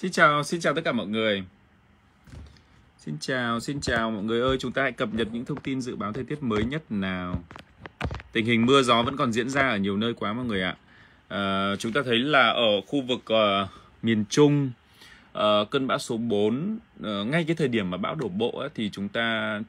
Xin chào, xin chào tất cả mọi người. Xin chào, xin chào mọi người ơi, chúng ta hãy cập nhật những thông tin dự báo thời tiết mới nhất nào. Tình hình mưa gió vẫn còn diễn ra ở nhiều nơi quá mọi người ạ. À, chúng ta thấy là ở khu vực uh, miền Trung uh, cơn bão số 4 uh, ngay cái thời điểm mà bão đổ bộ ấy, thì chúng ta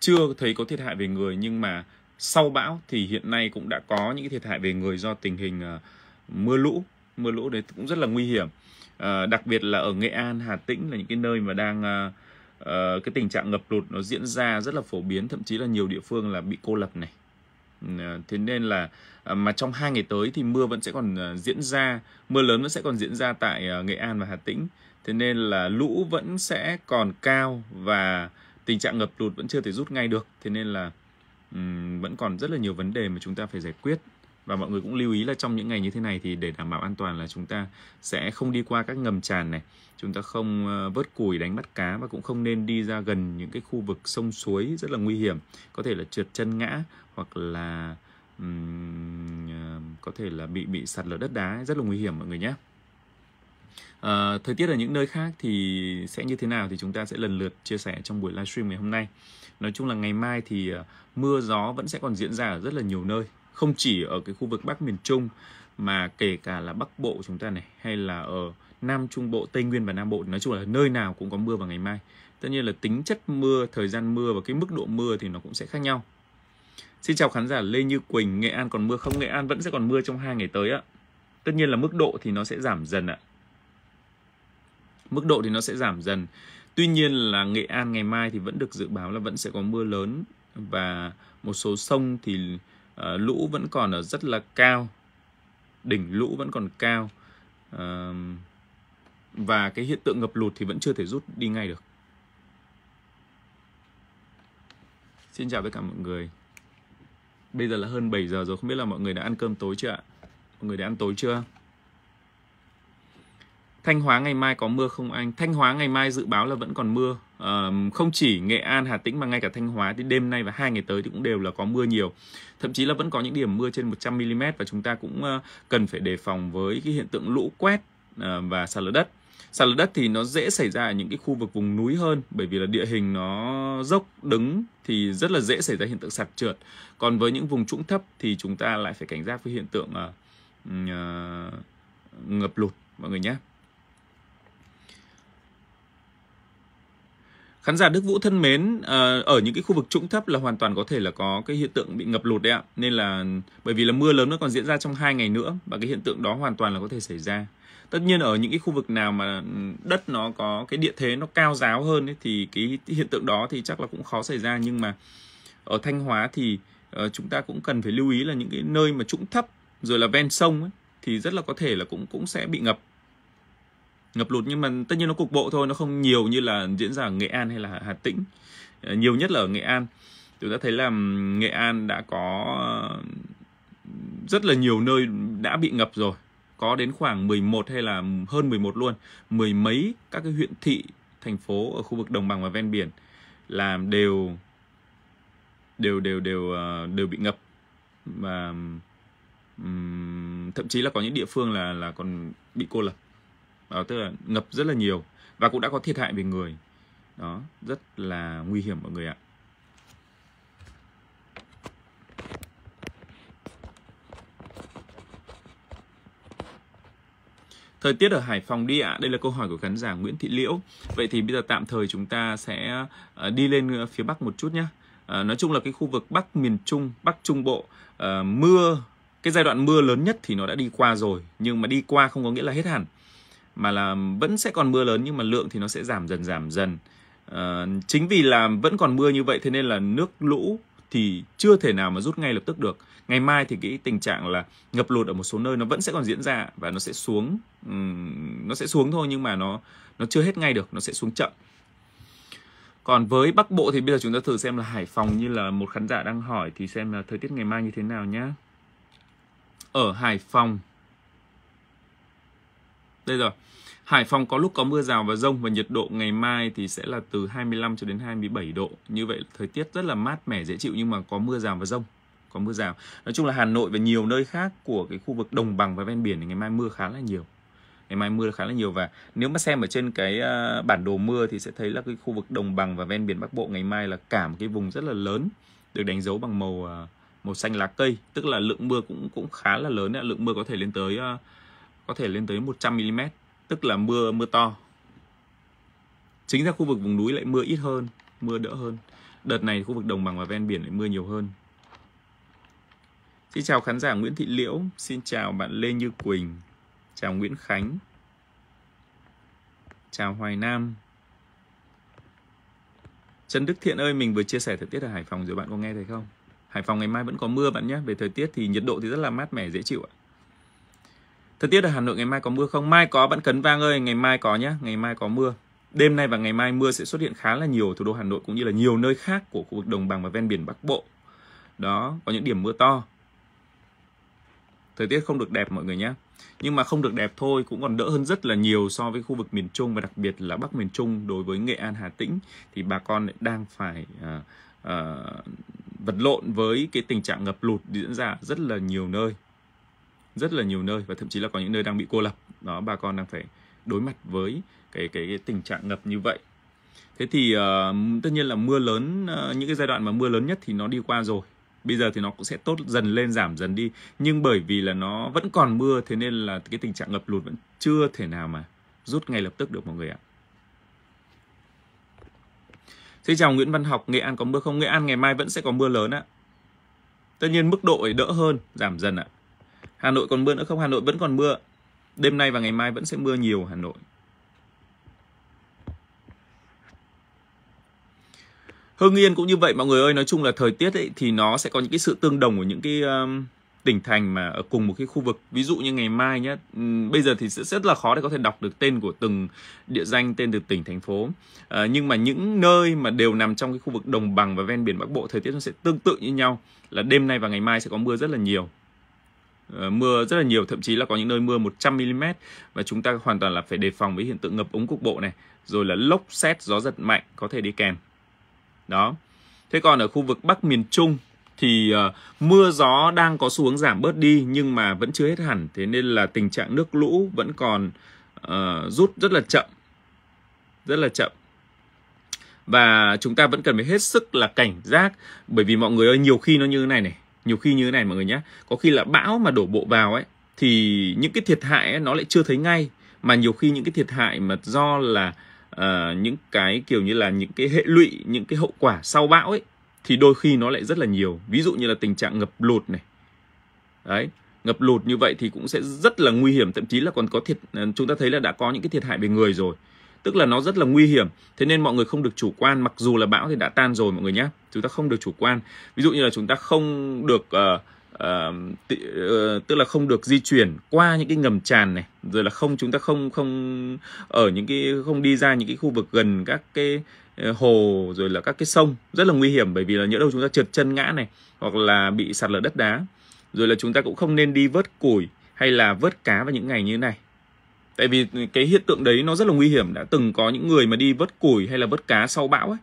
chưa thấy có thiệt hại về người nhưng mà sau bão thì hiện nay cũng đã có những thiệt hại về người do tình hình uh, mưa lũ mưa lũ đấy cũng rất là nguy hiểm Ờ, đặc biệt là ở Nghệ An, Hà Tĩnh là những cái nơi mà đang ờ, ờ, cái tình trạng ngập lụt nó diễn ra rất là phổ biến, thậm chí là nhiều địa phương là bị cô lập này. thế nên là mà trong hai ngày tới thì mưa vẫn sẽ còn diễn ra, mưa lớn vẫn sẽ còn diễn ra tại Nghệ An và Hà Tĩnh. Thế nên là lũ vẫn sẽ còn cao và tình trạng ngập lụt vẫn chưa thể rút ngay được. Thế nên là um, vẫn còn rất là nhiều vấn đề mà chúng ta phải giải quyết và mọi người cũng lưu ý là trong những ngày như thế này thì để đảm bảo an toàn là chúng ta sẽ không đi qua các ngầm tràn này chúng ta không ờ, vớt củi đánh bắt cá và cũng không nên đi ra gần những cái khu vực sông suối rất là nguy hiểm có thể là trượt chân ngã hoặc là um, có thể là bị bị sạt lở đất đá rất là nguy hiểm mọi người nhé À, thời tiết ở những nơi khác thì sẽ như thế nào thì chúng ta sẽ lần lượt chia sẻ trong buổi livestream ngày hôm nay. Nói chung là ngày mai thì mưa gió vẫn sẽ còn diễn ra ở rất là nhiều nơi không chỉ ở cái khu vực Bắc miền Trung mà kể cả là Bắc Bộ chúng ta này hay là ở Nam Trung Bộ, Tây Nguyên và Nam Bộ nói chung là nơi nào cũng có mưa vào ngày mai. Tất nhiên là tính chất mưa, thời gian mưa và cái mức độ mưa thì nó cũng sẽ khác nhau. Xin chào khán giả Lê Như Quỳnh, Nghệ An còn mưa không? Nghệ An vẫn sẽ còn mưa trong hai ngày tới ạ. Tất nhiên là mức độ thì nó sẽ giảm dần ạ. Mức độ thì nó sẽ giảm dần. Tuy nhiên là Nghệ An ngày mai thì vẫn được dự báo là vẫn sẽ có mưa lớn và một số sông thì Ờ, lũ vẫn còn ở rất là cao đỉnh lũ vẫn còn cao ờ, và cái hiện tượng ngập lụt thì vẫn chưa thể rút đi ngay được Xin chào tất cả mọi người Bây giờ là hơn 7 giờ rồi Không biết là mọi người đã ăn cơm tối chưa ạ Mọi người đã ăn tối chưa Thanh Hóa ngày mai có mưa không anh Thanh Hóa ngày mai dự báo là vẫn còn mưa không chỉ Nghệ An, Hà Tĩnh mà ngay cả Thanh Hóa thì đêm nay và hai ngày tới thì cũng đều là có mưa nhiều. Thậm chí là vẫn có những điểm mưa trên 100 mm và chúng ta cũng cần phải đề phòng với cái hiện tượng lũ quét ờ, và sạt lở đất. Sạt lở đất thì nó dễ xảy ra ở những cái khu vực vùng núi hơn bởi vì là địa hình nó dốc đứng thì rất là dễ xảy ra hiện tượng sạt trượt. Còn với những vùng trũng thấp thì chúng ta lại phải cảnh giác với hiện tượng uh, ngập lụt mọi người nhé. Khán giả Đức Vũ thân mến, ờ, ở những cái khu vực trũng thấp là hoàn toàn có thể là có cái hiện tượng bị ngập lụt đấy ạ. Nên là bởi vì là mưa lớn nó còn diễn ra trong hai ngày nữa và cái hiện tượng đó hoàn toàn là có thể xảy ra. Tất nhiên ở những cái khu vực nào mà ừ, đất nó có cái địa thế nó cao ráo hơn ấy, thì cái hiện tượng đó thì chắc là cũng khó xảy ra nhưng mà ở Thanh Hóa thì ờ, chúng ta cũng cần phải lưu ý là những cái nơi mà trũng thấp rồi là ven sông ấy, thì rất là có thể là cũng cũng sẽ bị ngập ngập lụt nhưng mà tất nhiên nó cục bộ thôi nó không nhiều như là diễn ra ở Nghệ An hay là Hà Tĩnh ờ, nhiều nhất là ở Nghệ An chúng ta thấy là Nghệ An đã có rất là nhiều nơi đã bị ngập rồi có đến khoảng 11 hay là hơn 11 luôn mười mấy các cái huyện thị thành phố ở khu vực đồng bằng và ven biển là đều đều đều đều ờ, đều bị ngập và um, thậm chí là có những địa phương là là còn bị cô lập đó ờ, tức là ngập rất là nhiều và cũng đã có thiệt hại về người đó rất là nguy hiểm mọi người ạ Thời tiết ở Hải Phòng đi ạ, à? đây là câu hỏi của khán giả Nguyễn Thị Liễu. Vậy thì bây giờ tạm thời chúng ta sẽ ờ, đi lên ờ, phía Bắc một chút nhé. nói chung là cái khu vực Bắc miền Trung, Bắc Trung Bộ, mưa, cái giai đoạn mưa lớn nhất thì nó đã đi qua rồi. Nhưng mà đi qua không có nghĩa là hết hẳn mà là vẫn sẽ còn mưa lớn nhưng mà lượng thì nó sẽ giảm dần giảm dần à, chính vì là vẫn còn mưa như vậy thế nên là nước lũ thì chưa thể nào mà rút ngay lập tức được ngày mai thì cái tình trạng là ngập lụt ở một số nơi nó vẫn sẽ còn diễn ra và nó sẽ xuống um, nó sẽ xuống thôi nhưng mà nó nó chưa hết ngay được nó sẽ xuống chậm còn với Bắc Bộ thì bây giờ chúng ta thử xem là Hải Phòng như là một khán giả đang hỏi thì xem là thời tiết ngày mai như thế nào nhá. Ở Hải Phòng đây rồi. Hải Phòng có lúc có mưa rào và rông và nhiệt độ ngày mai thì sẽ là từ 25 cho đến 27 độ. Như vậy thời tiết rất là mát mẻ dễ chịu nhưng mà có mưa rào và rông có mưa rào. Nói chung là Hà Nội và nhiều nơi khác của cái khu vực đồng bằng và ven biển thì ngày mai mưa khá là nhiều. Ngày mai mưa khá là nhiều và nếu mà xem ở trên cái ờ, bản đồ mưa thì sẽ thấy là cái khu vực đồng bằng và ven biển Bắc Bộ ngày mai là cả một cái vùng rất là lớn được đánh dấu bằng màu ờ, màu xanh lá cây, tức là lượng mưa cũng cũng khá là lớn lượng mưa có thể lên tới ờ, có thể lên tới 100 mm, tức là mưa mưa to. Chính ra khu vực vùng núi lại mưa ít hơn, mưa đỡ hơn. Đợt này khu vực đồng bằng và ven biển lại mưa nhiều hơn. Xin chào khán giả Nguyễn Thị Liễu, xin chào bạn Lê Như Quỳnh, chào Nguyễn Khánh, chào Hoài Nam. Trần Đức Thiện ơi, mình vừa chia sẻ thời tiết ở Hải Phòng rồi bạn có nghe thấy không? Hải Phòng ngày mai vẫn có mưa bạn nhé. Về thời tiết thì nhiệt độ thì rất là mát mẻ dễ chịu ạ. Thời tiết ở Hà Nội ngày mai có mưa không? Mai có bạn Cấn Vang ơi, ngày mai có nhé, ngày mai có mưa. Đêm nay và ngày mai mưa sẽ xuất hiện khá là nhiều ở thủ đô Hà Nội cũng như là nhiều nơi khác của khu vực đồng bằng và ven biển Bắc Bộ. Đó, có những điểm mưa to. Thời tiết không được đẹp mọi người nhé. Nhưng mà không được đẹp thôi cũng còn đỡ hơn rất là nhiều so với khu vực miền Trung và đặc biệt là Bắc miền Trung đối với Nghệ An, Hà Tĩnh thì bà con đang phải uh, uh, vật lộn với cái tình trạng ngập lụt diễn ra rất là nhiều nơi rất là nhiều nơi và thậm chí là có những nơi đang bị cô lập đó bà con đang phải đối mặt với cái cái, cái tình trạng ngập như vậy thế thì uh, tất nhiên là mưa lớn uh, những cái giai đoạn mà mưa lớn nhất thì nó đi qua rồi bây giờ thì nó cũng sẽ tốt dần lên giảm dần đi nhưng bởi vì là nó vẫn còn mưa thế nên là cái tình trạng ngập lụt vẫn chưa thể nào mà rút ngay lập tức được mọi người ạ Xin chào Nguyễn Văn Học, Nghệ An có mưa không? Nghệ An ngày mai vẫn sẽ có mưa lớn ạ. Tất nhiên mức độ đỡ hơn, giảm dần ạ. Hà Nội còn mưa nữa không? Hà Nội vẫn còn mưa. Đêm nay và ngày mai vẫn sẽ mưa nhiều Hà Nội. Hưng Yên cũng như vậy mọi người ơi, nói chung là thời tiết ấy, thì nó sẽ có những cái sự tương đồng của những cái um, tỉnh thành mà ở cùng một cái khu vực. Ví dụ như ngày mai nhé, um, bây giờ thì sẽ rất là khó để có thể đọc được tên của từng địa danh, tên từ tỉnh, thành phố. À, nhưng mà những nơi mà đều nằm trong cái khu vực đồng bằng và ven biển Bắc Bộ, thời tiết nó sẽ tương tự như nhau là đêm nay và ngày mai sẽ có mưa rất là nhiều. Ờ, mưa rất là nhiều thậm chí là có những nơi mưa 100 mm và chúng ta hoàn toàn là phải đề phòng với hiện tượng ngập úng cục bộ này rồi là lốc xét gió giật mạnh có thể đi kèm đó thế còn ở khu vực bắc miền trung thì uh, mưa gió đang có xu hướng giảm bớt đi nhưng mà vẫn chưa hết hẳn thế nên là tình trạng nước lũ vẫn còn uh, rút rất là chậm rất là chậm và chúng ta vẫn cần phải hết sức là cảnh giác bởi vì mọi người ơi nhiều khi nó như thế này này nhiều khi như thế này mọi người nhé có khi là bão mà đổ bộ vào ấy thì những cái thiệt hại ấy, nó lại chưa thấy ngay mà nhiều khi những cái thiệt hại mà do là uh, những cái kiểu như là những cái hệ lụy những cái hậu quả sau bão ấy thì đôi khi nó lại rất là nhiều ví dụ như là tình trạng ngập lụt này đấy ngập lụt như vậy thì cũng sẽ rất là nguy hiểm thậm chí là còn có thiệt ờ, chúng ta thấy là đã có những cái thiệt hại về người rồi tức là nó rất là nguy hiểm thế nên mọi người không được chủ quan mặc dù là bão thì đã tan rồi mọi người nhé chúng ta không được chủ quan ví dụ như là chúng ta không được uh, Uh, tị, uh, tức là không được di chuyển qua những cái ngầm tràn này rồi là không chúng ta không không ở những cái không đi ra những cái khu vực gần các cái hồ rồi là các cái sông rất là nguy hiểm bởi vì là nhỡ đâu chúng ta trượt chân ngã này hoặc là bị sạt lở đất đá rồi là chúng ta cũng không nên đi vớt củi hay là vớt cá vào những ngày như thế này tại vì cái hiện tượng đấy nó rất là nguy hiểm đã từng có những người mà đi vớt củi hay là vớt cá sau bão ấy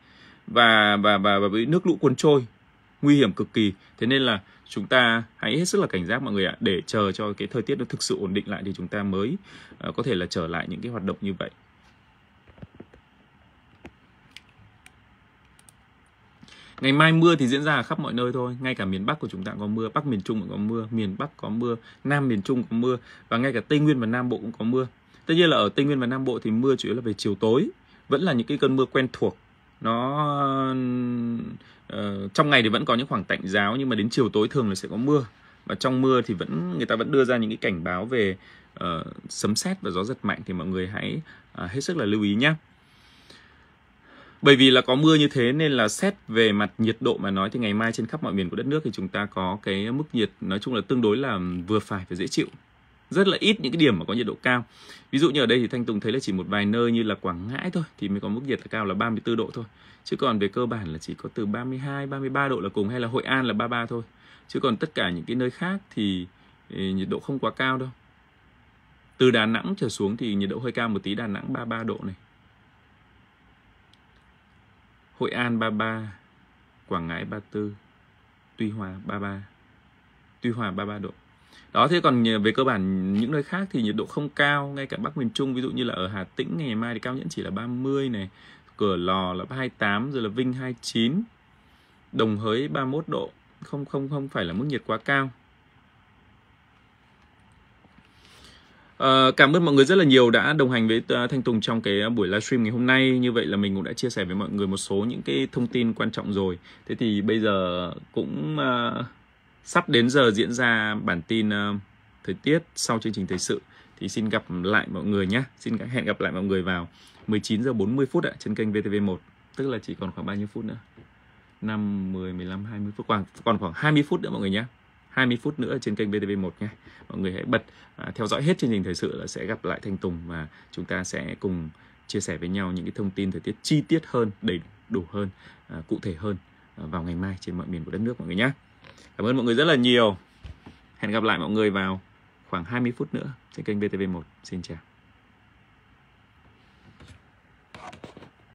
và và và, và bị nước lũ cuốn trôi nguy hiểm cực kỳ thế nên là chúng ta hãy hết sức là cảnh giác mọi người ạ để chờ cho cái thời tiết nó thực sự ổn định lại thì chúng ta mới ờ, có thể là trở lại những cái hoạt động như vậy ngày mai mưa thì diễn ra ở khắp mọi nơi thôi ngay cả miền bắc của chúng ta có mưa bắc miền trung cũng có mưa miền bắc có mưa nam miền trung có mưa và ngay cả tây nguyên và nam bộ cũng có mưa Tất nhiên là ở Tây Nguyên và Nam Bộ thì mưa chủ yếu là về chiều tối, vẫn là những cái cơn mưa quen thuộc. Nó uh, trong ngày thì vẫn có những khoảng tạnh giáo nhưng mà đến chiều tối thường là sẽ có mưa và trong mưa thì vẫn người ta vẫn đưa ra những cái cảnh báo về uh, sấm sét và gió giật mạnh thì mọi người hãy uh, hết sức là lưu ý nhé. Bởi vì là có mưa như thế nên là xét về mặt nhiệt độ mà nói thì ngày mai trên khắp mọi miền của đất nước thì chúng ta có cái mức nhiệt nói chung là tương đối là vừa phải và dễ chịu rất là ít những cái điểm mà có nhiệt độ cao ví dụ như ở đây thì thanh tùng thấy là chỉ một vài nơi như là quảng ngãi thôi thì mới có mức nhiệt là cao là 34 độ thôi chứ còn về cơ bản là chỉ có từ 32 33 độ là cùng hay là hội an là 33 thôi chứ còn tất cả những cái nơi khác thì ừ, nhiệt độ không quá cao đâu từ Đà Nẵng trở xuống thì nhiệt độ hơi cao một tí Đà Nẵng 33 độ này Hội An 33 Quảng Ngãi 34 Tuy Hòa 33 Tuy Hòa 33 độ đó thế còn về cơ bản những nơi khác thì nhiệt độ không cao ngay cả bắc miền trung ví dụ như là ở hà tĩnh ngày mai thì cao nhất chỉ là 30 này cửa lò là 28 rồi là vinh 29 đồng hới 31 độ không không không phải là mức nhiệt quá cao À, cảm ơn mọi người rất là nhiều đã đồng hành với ờ, Thanh Tùng trong cái ờ, buổi livestream ngày hôm nay. Như vậy là mình cũng đã chia sẻ với mọi người một số những cái thông tin quan trọng rồi. Thế thì bây giờ cũng uh, Sắp đến giờ diễn ra bản tin ờ, thời tiết sau chương trình thời sự thì xin gặp lại mọi người nhé. Xin hẹn gặp lại mọi người vào 19 giờ 40 phút ạ trên kênh VTV1, tức là chỉ còn khoảng bao nhiêu phút nữa? 5 10 15 20 phút khoảng còn khoảng 20 phút nữa mọi người nhé. 20 phút nữa trên kênh VTV1 nhé. Mọi người hãy bật à, theo dõi hết chương trình thời sự là sẽ gặp lại Thanh Tùng và chúng ta sẽ cùng chia sẻ với nhau những cái thông tin thời tiết chi tiết hơn, đầy đủ hơn, à, cụ thể hơn à, vào ngày mai trên mọi miền của đất nước mọi người nhé. Cảm ơn mọi người rất là nhiều. Hẹn gặp lại mọi người vào khoảng 20 phút nữa trên kênh VTV1. Xin chào.